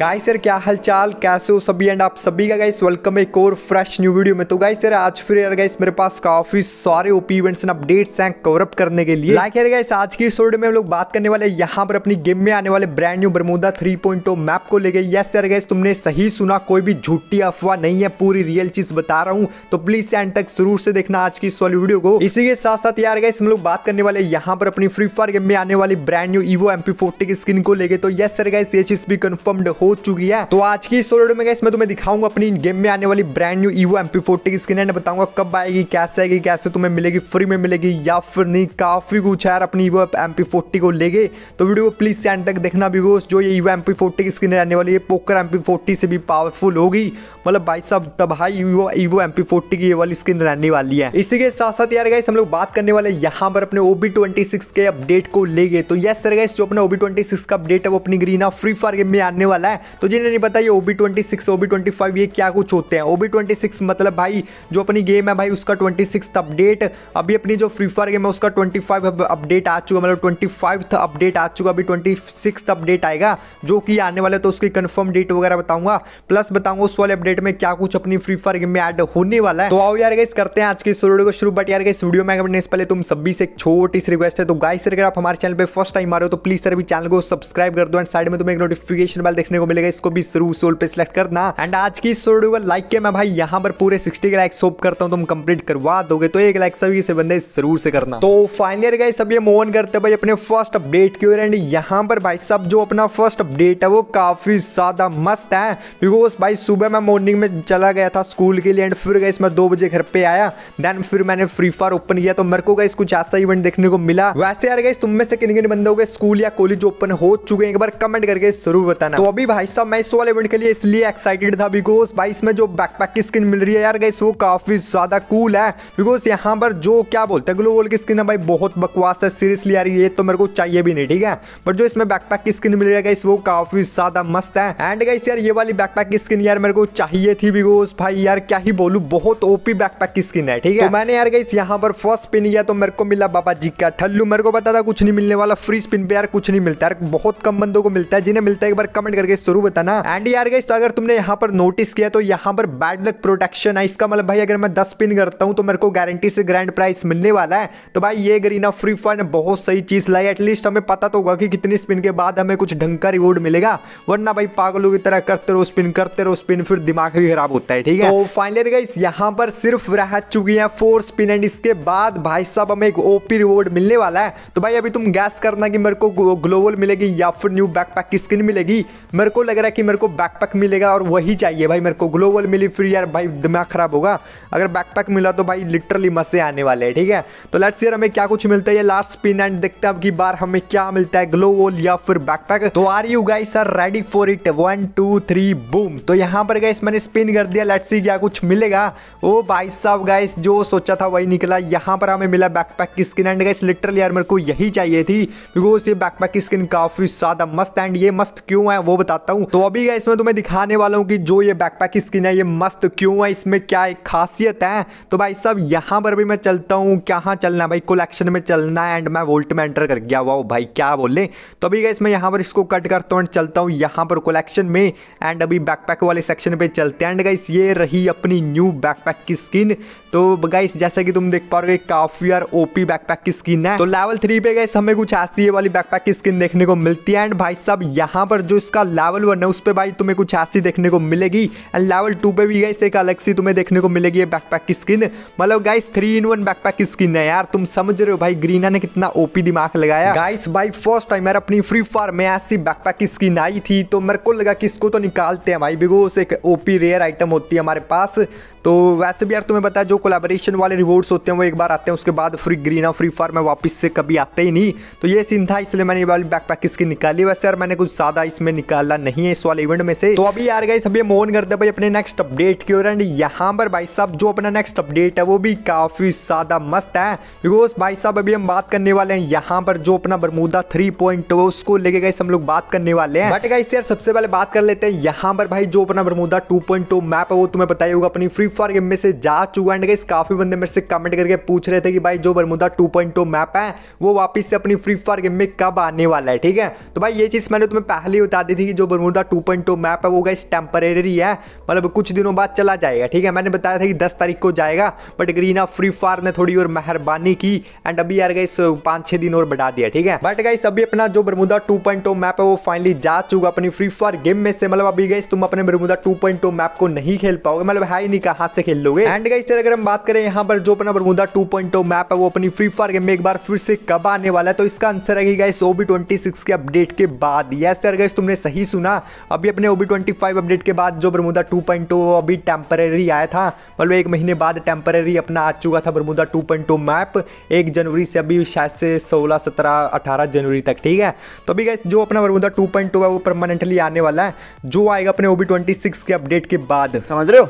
guys sir क्या हालचाल कैसे हो सभी एंड आप सभी का गाइस वेलकम एक और फ्रेश न्यू वीडियो में तो गाइस सर आज फिर यार गाइस मेरे पास काफी सारे ओपी इवेंट्स एंड अपडेट्स हैं कवरअप करने के लिए लाइक यार गाइस आज की इस वीडियो में हम लोग बात करने वाले यहाँ पर अपनी गेम में आने वाले brand new three point map को लेके यस यार गाइस तुमने सही सुना कोई भी झूठी अफवाह नहीं है पूरी रियल चीज बता रहा हूँ तो प्लीज एंड तक जरूर से देखना आज की इस वाली वीडियो को इसी के साथ साथ यार गाइस हम लोग बात करने वाले यहाँ पर अपनी फ्री फायर गेम में आने वाली ब्रांड न्यू ईवो एम की स्क्रीन को लेके तो यस सर गाइस ये चीज भी कन्फर्म्ड हो हो चुकी है तो आज की इस वीडियो में गैस मैं तुम्हें दिखाऊंगा अपनी गेम में आने वाली ब्रांड न्यू ईवो एम की स्क्रीन एंड बताऊंगा कब आएगी कैसे आएगी कैसे तुम्हें मिलेगी फ्री में मिलेगी या फिर नहीं काफी कुछ है यार अपनी ईवो एम को लेगे तो वीडियो प्लीज से तक देखना बिकॉज जो ये ईवो एम की स्क्रीन रहने वाली है पोकर एम से भी पावरफुल होगी मतलब भाई साहब तबाही ईवो ईवो फोर्टी की ये वाली स्क्रीन रहने वाली है इसी के साथ साथ यार गाइस हम लोग बात करने वाले यहाँ पर अपने ओबी ट्वेंटी सिक्स के अपडेट को ले गए तो यस सर गाइस जो अपने ओबी ट्वेंटी सिक्स का अपडेट है वो अपनी ग्रीना फ्री फायर गेम में आने वाला है है तो जिन्हें नहीं पता ये O B twenty six O B twenty five ये क्या कुछ होते हैं ओ बी ट्वेंटी सिक्स मतलब भाई जो अपनी गेम है भाई उसका ट्वेंटी सिक्स अपडेट अभी अपनी जो फ्री फायर गेम है उसका ट्वेंटी फाइव अपडेट आ चुका मतलब ट्वेंटी फाइव अपडेट आ चुका अभी ट्वेंटी सिक्स अपडेट आएगा जो कि आने वाले तो उसकी कन्फर्म डेट वगैरह बताऊंगा प्लस बताऊंगा उस वाले अपडेट में क्या कुछ अपनी फ्री फायर गेम में ऐड होने वाला है तो आओ यार गाइस करते हैं आज की इस वीडियो को शुरू बट यार गाइस वीडियो में करने से पहले तुम सभी से एक छोटी सी रिक्वेस्ट है तो गाइस अगर आप हमारे चैनल पर फर्स्ट टाइम आ रहे हो तो प्लीज सर भी चैनल को सब्सक्राइब कर दो एंड साइड में तुम्हें एक नोटिफिकेशन बेल देखने को को मिलेगा इसको भी शुरू सोल पे सिलेक्ट करना एंड आज की इस वीडियो को लाइक के मैं भाई यहाँ पर पूरे सिक्सटी के लाइक सोप करता हूँ तुम कंप्लीट करवा दोगे तो एक लाइक सभी से बंदे जरूर से करना तो फाइनली गाइस अब ये मोहन करते भाई अपने फर्स्ट अपडेट की ओर एंड यहाँ पर भाई सब जो अपना फर्स्ट अपडेट है वो काफी ज्यादा मस्त है बिकॉज भाई सुबह मैं मॉर्निंग में चला गया था स्कूल के लिए एंड फिर गई मैं दो बजे घर पे आया देन फिर मैंने फ्री फायर ओपन किया तो मेरे को गई कुछ ऐसा इवेंट देखने को मिला वैसे यार गई तुम में से किन किन बंदों के स्कूल या कॉलेज ओपन हो चुके हैं एक बार कमेंट करके जरूर बताना तो अभी भाई साहब मैं इस वाले इवेंट के लिए इसलिए एक्साइटेड था बिकॉज भाई इसमें जो बैकपैक की स्किन मिल रही है यार गाइस वो काफ़ी ज़्यादा कूल है बिकॉज यहाँ पर जो क्या बोलते हैं ग्लो की स्किन है भाई बहुत बकवास है सीरियसली यार ये तो मेरे को चाहिए भी नहीं ठीक है बट जो इसमें बैकपैक की स्किन मिल रही है गाइस वो काफ़ी ज़्यादा मस्त है एंड गाइस यार ये वाली बैकपैक की स्किन यार मेरे को चाहिए थी बिकॉज भाई यार क्या ही बोलू बहुत ओपी बैकपैक की स्किन है ठीक है तो मैंने यार गाइस यहाँ पर फर्स्ट पिन किया तो मेरे को मिला बाबा जी का ठल्लू मेरे को बता था कुछ नहीं मिलने वाला फ्री स्पिन पे यार कुछ नहीं मिलता यार बहुत कम बंदों को मिलता है जिन्हें मिलता है एक बार कमेंट करके जरूर बताना एंड यार गाइस तो अगर तुमने यहाँ पर नोटिस किया तो यहाँ पर बैड लक प्रोटेक्शन है इसका मतलब भाई अगर मैं दस पिन करता हूँ तो मेरे को गारंटी से ग्रैंड प्राइस मिलने वाला है तो भाई ये गरीना फ्री फायर बहुत सही चीज लाई एटलीस्ट हमें पता तो होगा कि कितनी स्पिन के बाद हमें कुछ ढंग का रिवॉर्ड मिलेगा वरना भाई पागलों की तरह करते रहो स्पिन करते रहो स्पिन फिर दिमाग भी खराब होता है ठीक है तो फाइनली तो गाइस यहाँ पर सिर्फ रह चुकी है फोर स्पिन एंड इसके बाद भाई साहब हमें एक ओपी रिवॉर्ड मिलने वाला है तो भाई अभी तुम गैस करना कि मेरे को ग्लोबल मिलेगी या फिर न्यू बैकपैक की स्किन मिलेगी मेरे को लग रहा है कि मेरे को बैकपैक मिलेगा और वही चाहिए भाई मेरे को ग्लोबल मिली फ्री यार भाई दिमाग ख़राब होगा अगर बैकपैक मिला तो भाई लिटरली मसे आने वाले हैं ठीक है तो लेट्स यार हमें क्या कुछ मिलता है लास्ट स्पिन एंड देखते हैं अब की बार हमें क्या मिलता है ग्लोबल या फिर बैकपैक तो are you guys sir ready for it one two three boom तो यहाँ पर गाइस मैंने स्पिन कर दिया लेट्स सी क्या कुछ मिलेगा ओ भाई साहब गाइस जो सोचा था वही निकला यहाँ पर हमें मिला बैकपैक की स्किन एंड गाइस लिटरली यार मेरे को यही चाहिए थी बिकॉज ये बैकपैक की स्किन काफ़ी ज़्यादा मस्त एंड ये मस्त क्यों है वो बताते बताता हूँ तो अभी गाइस मैं तुम्हें दिखाने वाला हूँ कि जो ये बैकपैक स्किन है ये मस्त क्यों है इसमें क्या एक खासियत है तो भाई सब यहाँ पर भी मैं चलता हूँ कहाँ चलना है भाई कलेक्शन में चलना है एंड मैं वोल्ट में एंटर कर गया हुआ भाई क्या बोले तो अभी गाइस मैं यहाँ पर इसको कट करता हूँ एंड चलता हूँ यहाँ पर कलेक्शन में एंड अभी बैकपैक वाले सेक्शन पे चलते हैं एंड गाइस ये रही अपनी न्यू बैकपैक की स्किन तो गाइस जैसे कि तुम देख पाओगे काफी यार ओपी बैकपैक की स्किन है तो लेवल थ्री पे गाइस हमें कुछ ऐसी वाली बैकपैक की स्किन देखने को मिलती है एंड भाई साहब यहाँ पर जो इसका लेवल वन है उस पर भाई तुम्हें कुछ ऐसी देखने को मिलेगी एंड लेवल टू पे भी गाइस एक अलग सी तुम्हें देखने को मिलेगी ये बैकपैक की स्किन मतलब guys three in one backpack की स्किन है यार तुम समझ रहे हो भाई ग्रीना ने कितना ओपी दिमाग लगाया गाइस भाई फर्स्ट टाइम यार अपनी फ्री फायर में ऐसी बैकपैक की स्किन आई थी तो मेरे को लगा कि इसको तो निकालते हैं भाई बिगोस एक ओपी रेयर आइटम होती है हमारे पास तो वैसे भी यार तुम्हें पता है जो कोलाबोरेशन वाले रिवॉर्ड्स होते हैं वो एक बार आते हैं उसके बाद फ्री ग्रीना फ्री फायर में वापस से कभी आते ही नहीं तो ये सीन था इसलिए मैंने ये वाली बैकपैक की स्किन निकाली वैसे यार मैंने कुछ ज़्यादा इसमें निकाला बंदा नहीं है इस वाले इवेंट में से तो अभी यार गाइस अभी मोहन करते हैं भाई अपने नेक्स्ट अपडेट की ओर एंड यहाँ पर भाई साहब जो अपना नेक्स्ट अपडेट है वो भी काफी ज्यादा मस्त है बिकॉज भाई साहब अभी हम बात करने वाले हैं यहाँ पर जो अपना बरमूदा थ्री पॉइंट उसको लेके गाइस हम लोग बात करने वाले हैं बट गाइस यार सबसे पहले बात कर लेते हैं यहाँ पर भाई जो अपना बरमूदा टू पॉइंट मैप है वो तुम्हें बताया होगा अपनी फ्री फायर गेम में से जा चुका एंड गाइस काफी बंदे मेरे से कमेंट करके पूछ रहे थे कि भाई जो बरमूदा टू पॉइंट मैप है वो वापिस से अपनी फ्री फायर गेम में कब आने वाला है ठीक है तो भाई ये चीज मैंने तुम्हें पहले ही बता दी थी कि जो जो Bermuda two point two map है वो गाइस टेम्परेरी है मतलब कुछ दिनों बाद चला जाएगा ठीक है मैंने बताया था कि दस तारीख को जाएगा बट ग्रीना फ्री फायर ने थोड़ी और मेहरबानी की एंड अभी यार गाइस पाँच छः दिन और बढ़ा दिया ठीक है बट गाइस अभी अपना जो बरमुदा टू मैप है वो फाइनली जा चुका अपनी फ्री फायर गेम में से मतलब अभी गाइस तुम अपने बरमुदा टू मैप को नहीं खेल पाओगे मतलब है ही नहीं कहाँ से खेल लोगे एंड गाइस अगर हम बात करें यहाँ पर जो अपना बरमुदा टू मैप है वो अपनी फ्री फायर गेम में एक बार फिर से कब आने वाला है तो इसका आंसर है गाइस ओबी ट्वेंटी सिक्स के अपडेट के बाद यस सर गाइस तुमने सही सुना अभी अपने ओबी ट्वेंटी फाइव अपडेट के बाद जो बरमुदा टू पॉइंट टू अभी टेम्परेरी आया था मतलब एक महीने बाद टेम्परेरी अपना आ चुका था Bermuda two point two map एक जनवरी से अभी शायद से सोलह सत्रह अठारह जनवरी तक ठीक है तो अभी गैस जो अपना बरमुदा टू पॉइंट टू है वो परमानेंटली आने वाला है जो आएगा अपने ओबी ट्वेंटी सिक्स के अपडेट के बाद समझ रहे हो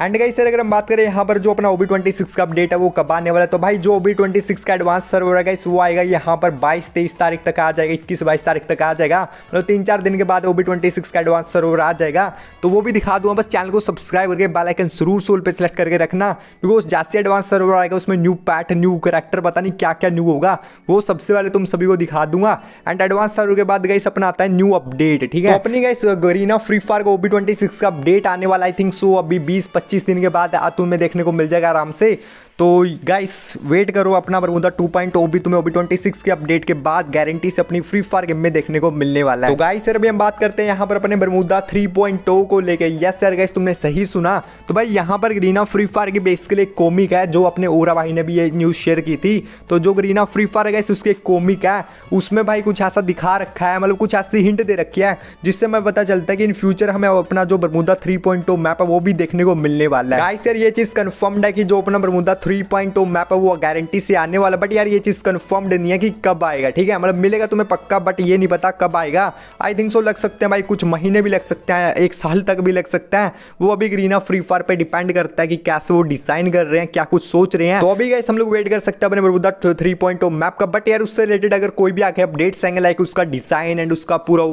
एंड गाइस सर अगर हम बात करें यहाँ पर जो अपना ओबी ट्वेंटी सिक्स का अपडेट है वो कब आने वाला है तो भाई जो ओबी ट्वेंटी सिक्स का एडवांस सर्वर है वो आएगा यहाँ पर बाईस तेईस तारीख तक आ जाएगा इक्कीस बाईस तारीख तक आ जाएगा मतलब तीन चार दिन के बाद ओबी ट्वेंटी सिक्स का एडवांस सर्वर आ जाएगा तो वो भी दिखा दूंगा बस चैनल को सब्सक्राइब करके बेलाइकन जरूर सोल पर सेलेक्ट करके रखना बिकॉज जैसे एडवांस सर्वर आएगा उसमें न्यू पैट न्यू करेक्टर पता नहीं क्या क्या न्यू होगा वो सबसे पहले तुम सभी को दिखा दूंगा एंड एडवांस सर्वर के बाद गई अपना आता है न्यू अपडेट ठीक है तो अपनी गई गरीना फ्री फायर का ओबी ट्वेंटी सिक्स का अपडेट आने वाला आई थिंक सो अभी बीस 25 दिन के बाद तुम्हें देखने को मिल जाएगा आराम से तो गाइस वेट करो अपना बरमुदा 2.0 पॉइंट भी तुम्हें ओबी 26 के अपडेट के बाद गारंटी से अपनी फ्री फायर गेम में देखने को मिलने वाला है तो गाइस सर अभी हम बात करते हैं यहाँ पर अपने बरमुदा 3.0 को लेके यस सर गाइस तुमने सही सुना तो भाई यहाँ पर ग्रीना फ्री फायर की बेसिकली एक कॉमिक है जो अपने ओरा भाई ने भी ये न्यूज़ शेयर की थी तो जो ग्रीना फ्री फायर गाइस उसकी एक कॉमिक है उसमें भाई कुछ ऐसा दिखा रखा है मतलब कुछ ऐसी हिंट दे रखी है जिससे हमें पता चलता है कि इन फ्यूचर हमें अपना जो बरमुदा थ्री मैप है वो भी देखने को मिलने मिलने वाला है गाइस यार ये चीज कंफर्म्ड है कि जो अपना बरमुदा थ्री 3.2 मैप है वो गारंटी से आने वाला बट यार ये चीज कंफर्म्ड नहीं है कि कब आएगा ठीक है मतलब मिलेगा तुम्हें पक्का बट ये नहीं पता कब आएगा आई थिंक सो लग सकते हैं भाई कुछ महीने भी लग सकते हैं एक साल तक भी लग सकते हैं वो अभी ग्रीना फ्री फायर पर डिपेंड करता है कि कैसे वो डिसाइन कर रहे हैं क्या कुछ सोच रहे हैं तो अभी गाइस हम लोग वेट कर सकते हैं अपने बरमुदा थ्री पॉइंट मैप का बट यार उससे रिलेटेड अगर कोई भी आके अपडेट्स आएंगे लाइक उसका डिजाइन एंड उसका पूरा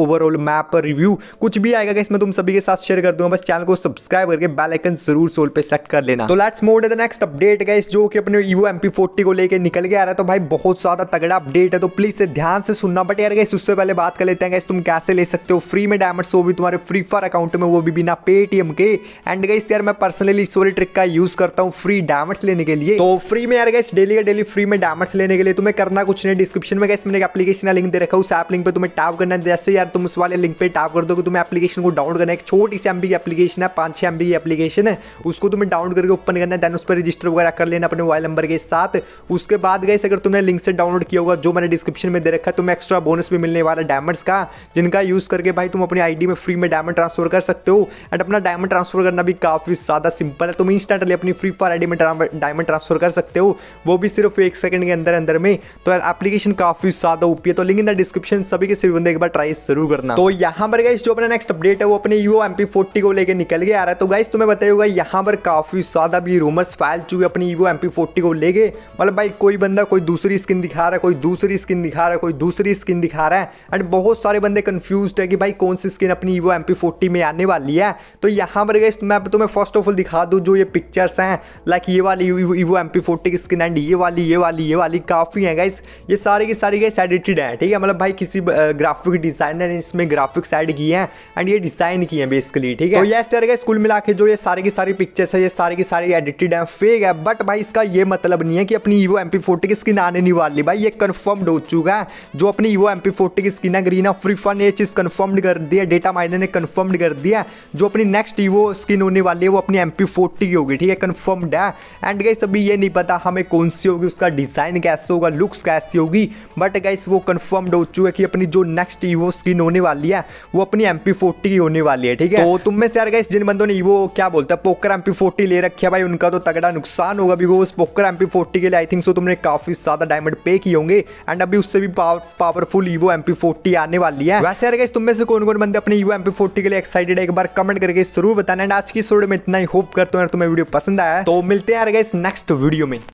ओवरऑल मैप रिव्यू कुछ भी आएगा इसमें तुम सभी के साथ शेयर कर दूंगा बस चैनल को सब्सक्राइब सब्सक्राइब करके बेल आइकन जरूर सोल पे सेट कर लेना तो let's move the next update guys जो कि अपने ईवो एम को लेकर निकल गया है तो भाई बहुत ज्यादा तगड़ा अपडेट है तो प्लीज से ध्यान से सुनना बट यार गाइस उससे पहले बात कर लेते हैं गाइस तुम कैसे ले सकते हो फ्री में डायमंड वो भी तुम्हारे फ्री फायर अकाउंट में वो भी बिना पेटीएम के एंड गाइस यार मैं पर्सनली इस वाले ट्रिक का यूज करता हूँ फ्री डायमंड लेने के लिए तो फ्री में यार गाइस डेली का डेली फ्री में डायमंड लेने के लिए तुम्हें करना कुछ नहीं डिस्क्रिप्शन में गाइस मैंने एक एप्लीकेशन का लिंक दे रखा उस एप लिंक पर तुम्हें टाप करना जैसे यार तुम उस वाले लिंक पर टाप कर दो तुम्हें एप्लीकेशन को डाउनलोड करना एक छोटी सी एमबी की एप्लीकेशन है पांच छह एम बी एप्लीकेशन है उसको तुम्हें डाउनलोड करके ओपन करना है देन उस पर रजिस्टर वगैरह कर लेना अपने मोबाइल नंबर के साथ उसके बाद गए अगर तुमने लिंक से डाउनलोड किया होगा जो मैंने डिस्क्रिप्शन में दे रखा है तुम्हें एक्स्ट्रा बोनस भी मिलने वाला डायमंड्स का जिनका यूज़ करके भाई तुम अपनी आईडी में फ्री में डायमंड ट्रांसफर कर सकते हो एंड अपना डायमंड ट्रांसफर करना भी काफ़ी ज़्यादा सिंपल है तुम इंस्टेंटली अपनी फ्री फायर आईडी में डायमंड ट्रांसफर कर सकते हो वो भी सिर्फ एक सेकंड के अंदर अंदर में तो एप्लीकेशन काफ़ी ज़्यादा ओपी है तो लिंक इन द डिस्क्रिप्शन सभी के सभी बंदे एक बार ट्राई जरूर करना तो यहां पर गए जो अपना नेक्स्ट अपडेट है वो अपने यू एम को लेकर निकल गया है तो तो गाइस तुम्हें बताइए होगा यहाँ पर काफ़ी ज़्यादा भी रूमर्स फैल चुके अपनी ईवो एम फोर्टी को लेके मतलब भाई कोई बंदा कोई दूसरी स्किन दिखा रहा है कोई दूसरी स्किन दिखा रहा है कोई दूसरी स्किन दिखा रहा है एंड बहुत सारे बंदे कन्फ्यूज है कि भाई कौन सी स्किन अपनी ईवो एम फोर्टी में आने वाली है तो यहाँ पर गाइस मैं तुम्हें फर्स्ट ऑफ ऑल दिखा दूँ जो ये पिक्चर्स हैं लाइक ये वाली ईवो एम फोर्टी की स्किन एंड ये वाली ये वाली ये वाली काफ़ी हैं गाइस ये सारी की सारी गाइस एडिटेड है ठीक है मतलब भाई किसी ग्राफिक डिज़ाइनर ने इसमें ग्राफिक्स एड किए हैं एंड ये डिज़ाइन किए हैं बेसिकली ठीक है तो यस यार गाइस कुल मिला मिला के जो ये सारे की सारी पिक्चर्स है ये सारे की सारी एडिटेड है फेक है बट भाई इसका ये मतलब नहीं है कि अपनी ईवो एम की स्किन आने नहीं वाली भाई ये कन्फर्म्ड हो चुका है जो अपनी ईवो एम की स्किन है ग्रीना फ्री फन ये चीज़ कन्फर्म्ड कर दी है डेटा माइनर ने कन्फर्म्ड कर दिया जो अपनी नेक्स्ट ईवो स्किन होने वाली है वो अपनी एम की होगी ठीक है कन्फर्म्ड है एंड गई सभी ये नहीं पता हमें कौन सी होगी उसका डिज़ाइन कैसे होगा लुक्स कैसी होगी बट गाइस वो कन्फर्म्ड हो चुका है कि अपनी जो नेक्स्ट ईवो स्किन होने वाली है वो अपनी एम की होने वाली है ठीक है तो तुम में से यार गाइस जिन बंदों ने वो क्या बोलता है पोकर एम फोर्टी ले रखे है भाई उनका तो तगड़ा नुकसान होगा बिकॉज उस पोकर एम फोर्टी के लिए आई थिंक सो तुमने काफ़ी ज़्यादा डायमंड पे किए होंगे एंड अभी उससे भी पावरफुल ईवो एम फोर्टी आने वाली है वैसे अरे तुम में से कौन कौन बंदे अपने ईवो एम फोर्टी के लिए एक्साइटेड है एक बार कमेंट करके जरूर बताना एंड आज की स्टोरी में इतना ही होप करता हूँ तुम्हें वीडियो पसंद आया तो मिलते हैं अरे नेक्स्ट वीडियो में